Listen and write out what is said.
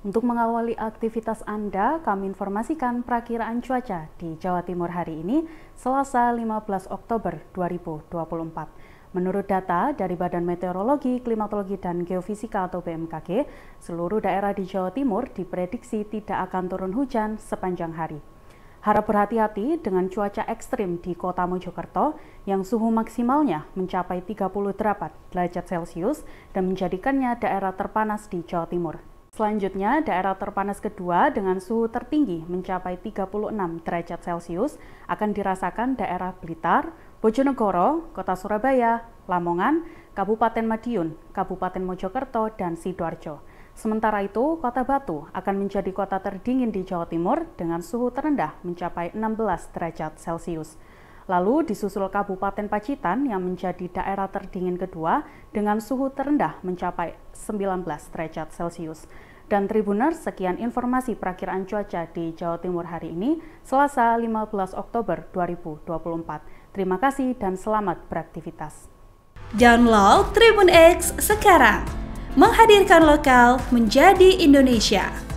Untuk mengawali aktivitas Anda, kami informasikan prakiraan cuaca di Jawa Timur hari ini, Selasa 15 Oktober 2024. Menurut data dari Badan Meteorologi, Klimatologi, dan Geofisika atau BMKG, seluruh daerah di Jawa Timur diprediksi tidak akan turun hujan sepanjang hari. Harap berhati-hati dengan cuaca ekstrim di kota Mojokerto yang suhu maksimalnya mencapai 38 derajat Celcius dan menjadikannya daerah terpanas di Jawa Timur. Selanjutnya, daerah terpanas kedua dengan suhu tertinggi mencapai 36 derajat Celcius akan dirasakan daerah Blitar, Bojonegoro, Kota Surabaya, Lamongan, Kabupaten Madiun, Kabupaten Mojokerto, dan Sidoarjo. Sementara itu, Kota Batu akan menjadi kota terdingin di Jawa Timur dengan suhu terendah mencapai 16 derajat Celcius. Lalu disusul Kabupaten Pacitan yang menjadi daerah terdingin kedua dengan suhu terendah mencapai 19 derajat Celcius. Dan Tribuners, sekian informasi perakiran cuaca di Jawa Timur hari ini, Selasa 15 Oktober 2024. Terima kasih dan selamat beraktivitas. Download Tribun X sekarang, menghadirkan lokal menjadi Indonesia.